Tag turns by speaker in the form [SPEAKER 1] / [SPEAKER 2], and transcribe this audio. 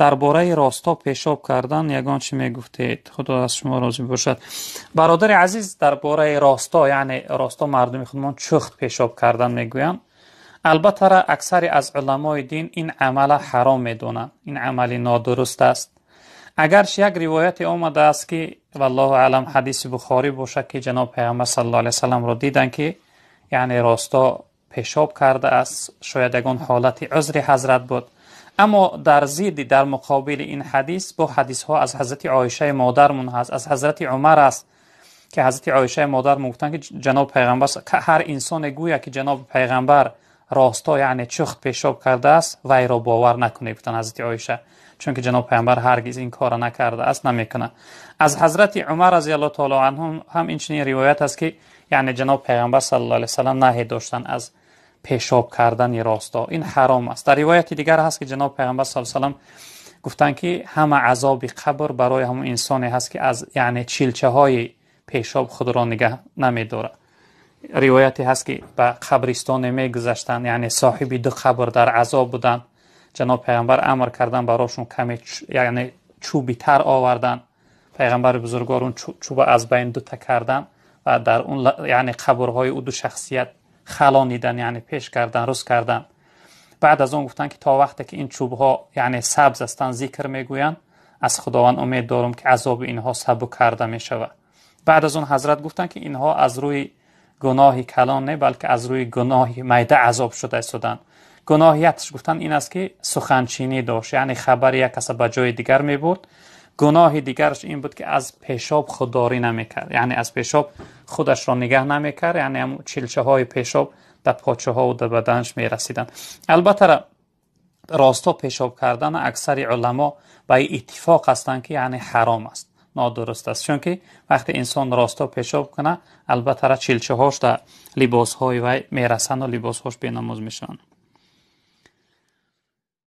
[SPEAKER 1] در باره راستا پیشاب کردن یگان چی میگفتید خدا از شما راضی باشد برادر عزیز در باره راستا یعنی راستا مردم خودمان چخت پیشاب کردن میگویم البته را اکثر از علمای دین این عمل حرام میدونه این عملی نادرست است اگر یک روایت آمده است که والله علم حدیث بخاری باشد که جناب پیغمبر صلی الله علیه وسلم را دیدن که یعنی راستا پیشاب کرده است شاید یگان حالت عذر حضرت بود اما در زید در مقابل این حدیث با حدیث ها از حضرت عایشه من هست از حضرت عمر است که حضرت عایشه مادر گفتن که جناب پیغمبر هر انسان گویا که جناب پیغمبر راستا یعنی چخت پیشاب کرده است وی را باور نکنه گفتن حضرت عایشه چون که جناب پیغمبر هرگز این کار را نکرده است نمیکنه از حضرت عمر رضی الله تعالی عنهم هم این چنین روایت است که یعنی جناب پیغمبر صلی الله علیه و سلام نهی داشتن از پیشاب کردن راستا این حرام است در روایت دیگر هست که جناب پیغمبر صلی الله علیه و گفتن که همه عذاب قبر برای همون انسانی هست که از یعنی چیلچه های پیشاب خود را نگه نمیداره روایتی هست که به قبرستان گذشتن یعنی صاحب دو قبر در عذاب بودن جناب پیغمبر امر کردن براشون کمی یعنی چوبی تر آوردن پیغمبر بزرگوار اون چوب از بین دوتا کردن و در اون یعنی قبرهای او دو شخصیت خلانیدن یعنی پیش کردن روز کردن بعد از اون گفتن که تا وقتی که این چوب ها یعنی سبز هستن ذکر میگویند از خداوند امید دارم که عذاب اینها سبو کرده می شود بعد از اون حضرت گفتن که اینها از روی گناهی کلان نه بلکه از روی گناهی میده عذاب شده شدن گناهیتش گفتن این است که سخنچینی داشت یعنی خبر یک کس به جای دیگر می گناهی گناه دیگرش این بود که از پیشاب خودداری کرد یعنی از پیشاب خودش را نگه نمیکرد یعنی هم چلچه های پیشاب در پاچه ها و در بدنش می رسیدن. البته راستا پیشاب کردن اکثر علما به اتفاق هستند که یعنی حرام است نادرست است چون که وقتی انسان راستا پیشاب کنه البته را چلچه هاش در لباس های و میرسن و لباس هاش بینموز می